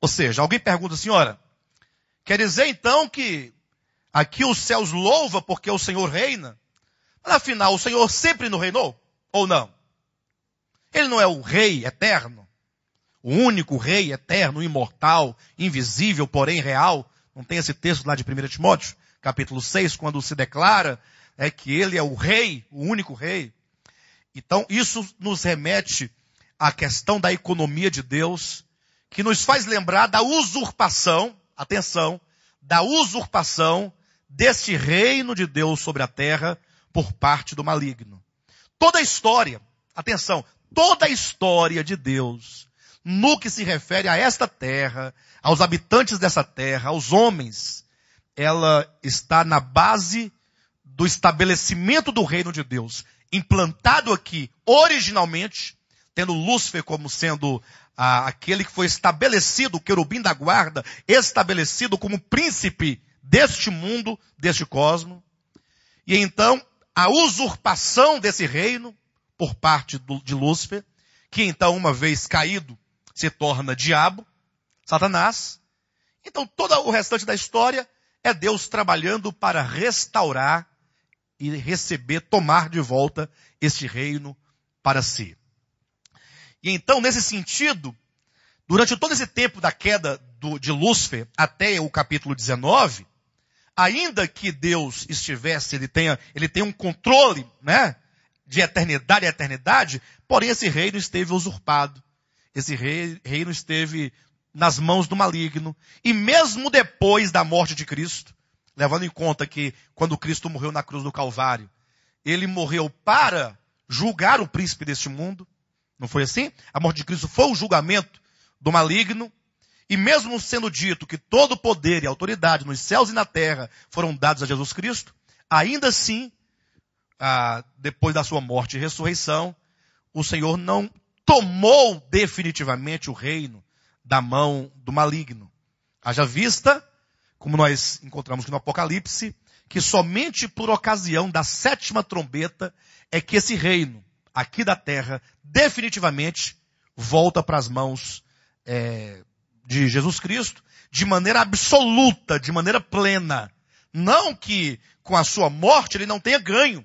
Ou seja, alguém pergunta, senhora, quer dizer então que aqui os céus louva porque o Senhor reina? Mas afinal, o Senhor sempre não reinou? Ou não? Ele não é o rei eterno? O único rei eterno, imortal, invisível, porém real? Não tem esse texto lá de 1 Timóteo, capítulo 6, quando se declara é que ele é o rei, o único rei. Então, isso nos remete à questão da economia de Deus que nos faz lembrar da usurpação, atenção, da usurpação deste reino de Deus sobre a terra por parte do maligno. Toda a história, atenção, toda a história de Deus no que se refere a esta terra, aos habitantes dessa terra, aos homens, ela está na base do estabelecimento do reino de Deus, implantado aqui originalmente, tendo Lúcifer como sendo aquele que foi estabelecido, o querubim da guarda, estabelecido como príncipe deste mundo, deste cosmo. E então, a usurpação desse reino por parte do, de Lúcifer, que então, uma vez caído, se torna diabo, Satanás. Então, todo o restante da história é Deus trabalhando para restaurar e receber, tomar de volta este reino para si. E então, nesse sentido, durante todo esse tempo da queda do, de Lúcifer até o capítulo 19, ainda que Deus estivesse, ele tenha, ele tem um controle, né? De eternidade a eternidade, porém esse reino esteve usurpado. Esse rei, reino esteve nas mãos do maligno. E mesmo depois da morte de Cristo, levando em conta que quando Cristo morreu na cruz do Calvário, ele morreu para julgar o príncipe deste mundo, não foi assim? A morte de Cristo foi o julgamento do maligno. E mesmo sendo dito que todo poder e autoridade nos céus e na terra foram dados a Jesus Cristo, ainda assim, ah, depois da sua morte e ressurreição, o Senhor não tomou definitivamente o reino da mão do maligno. Haja vista, como nós encontramos no Apocalipse, que somente por ocasião da sétima trombeta é que esse reino, aqui da terra, definitivamente volta para as mãos é, de Jesus Cristo, de maneira absoluta, de maneira plena. Não que com a sua morte ele não tenha ganho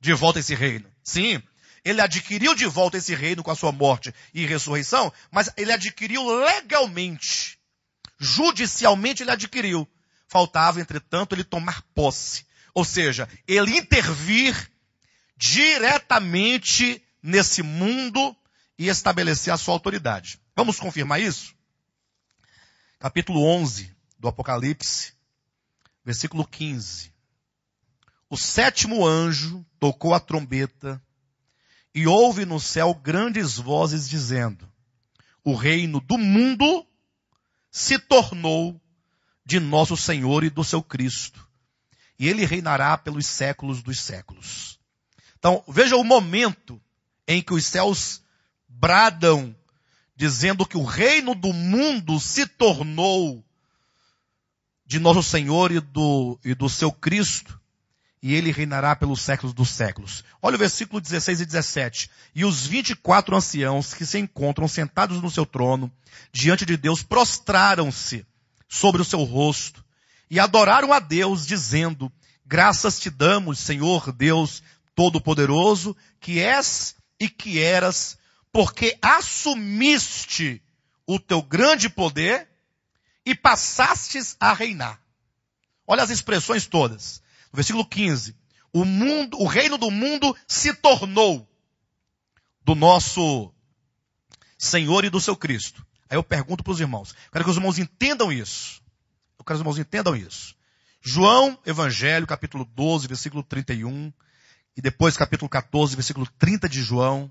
de volta esse reino. Sim, ele adquiriu de volta esse reino com a sua morte e ressurreição, mas ele adquiriu legalmente. Judicialmente ele adquiriu. Faltava, entretanto, ele tomar posse. Ou seja, ele intervir diretamente nesse mundo e estabelecer a sua autoridade. Vamos confirmar isso? Capítulo 11 do Apocalipse, versículo 15. O sétimo anjo tocou a trombeta e houve no céu grandes vozes dizendo: O reino do mundo se tornou de nosso Senhor e do seu Cristo, e ele reinará pelos séculos dos séculos. Então, veja o momento em que os céus bradam, dizendo que o reino do mundo se tornou de nosso Senhor e do, e do seu Cristo, e ele reinará pelos séculos dos séculos. Olha o versículo 16 e 17. E os 24 anciãos que se encontram sentados no seu trono, diante de Deus, prostraram-se sobre o seu rosto e adoraram a Deus, dizendo, Graças te damos, Senhor Deus Todo-Poderoso, que és e que eras, porque assumiste o teu grande poder e passastes a reinar. Olha as expressões todas. No versículo 15. O mundo, o reino do mundo se tornou do nosso Senhor e do seu Cristo. Aí eu pergunto para os irmãos. Quero que os irmãos entendam isso. Eu quero que os irmãos entendam isso. João, Evangelho, capítulo 12, versículo 31 e depois capítulo 14, versículo 30 de João,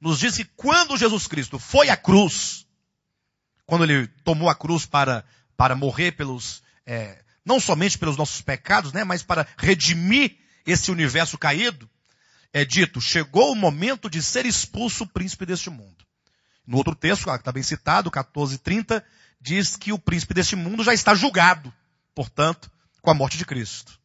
nos diz que quando Jesus Cristo foi à cruz, quando ele tomou a cruz para, para morrer pelos, é, não somente pelos nossos pecados, né, mas para redimir esse universo caído, é dito, chegou o momento de ser expulso o príncipe deste mundo. No outro texto, que está bem citado, 14:30, diz que o príncipe deste mundo já está julgado, portanto, com a morte de Cristo.